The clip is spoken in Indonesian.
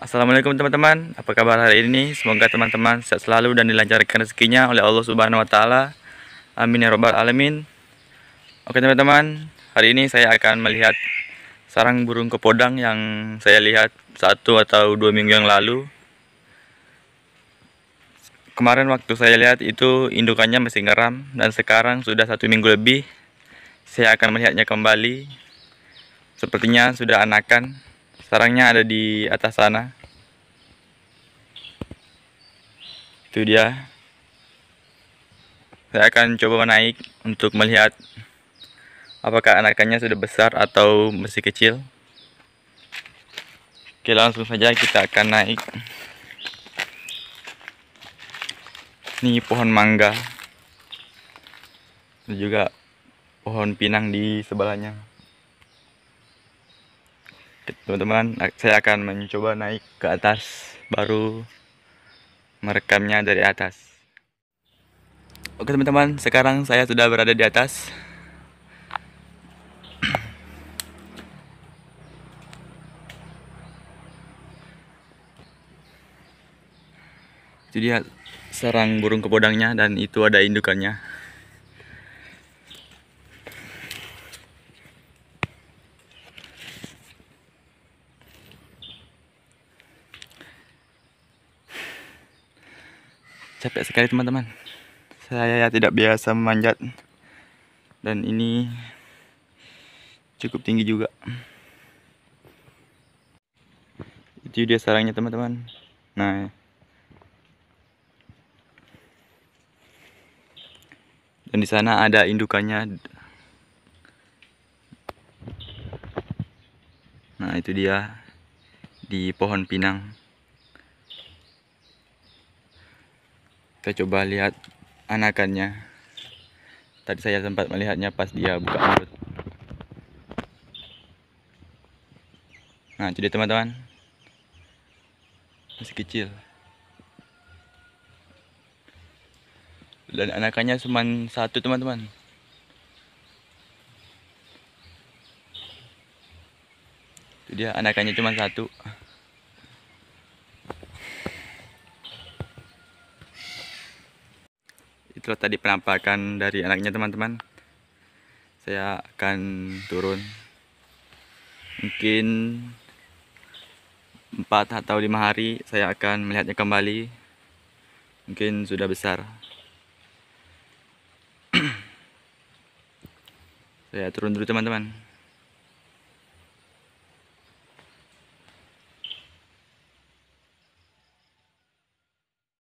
Assalamualaikum teman-teman, apa kabar hari ini? Semoga teman-teman sehat selalu dan dilancarkan rezekinya oleh Allah Subhanahu wa taala. Amin ya robbal alamin. Oke teman-teman, hari ini saya akan melihat sarang burung kepodang yang saya lihat satu atau dua minggu yang lalu. Kemarin waktu saya lihat itu indukannya masih ngeram dan sekarang sudah satu minggu lebih. Saya akan melihatnya kembali. Sepertinya sudah anakan sarangnya ada di atas sana itu dia saya akan coba menaik untuk melihat apakah anakannya sudah besar atau masih kecil oke langsung saja kita akan naik ini pohon mangga dan juga pohon pinang di sebelahnya teman-teman saya akan mencoba naik ke atas baru merekamnya dari atas oke teman-teman sekarang saya sudah berada di atas itu dia sarang burung kepodangnya dan itu ada indukannya capek sekali teman-teman saya tidak biasa memanjat dan ini cukup tinggi juga itu dia sarangnya teman-teman nah ya. dan di sana ada indukannya nah itu dia di pohon pinang kita coba lihat anakannya tadi saya sempat melihatnya pas dia buka mulut nah jadi teman-teman masih kecil dan anakannya cuma satu teman-teman itu dia anakannya cuma satu itulah tadi penampakan dari anaknya teman-teman saya akan turun mungkin 4 atau 5 hari saya akan melihatnya kembali mungkin sudah besar saya turun dulu teman-teman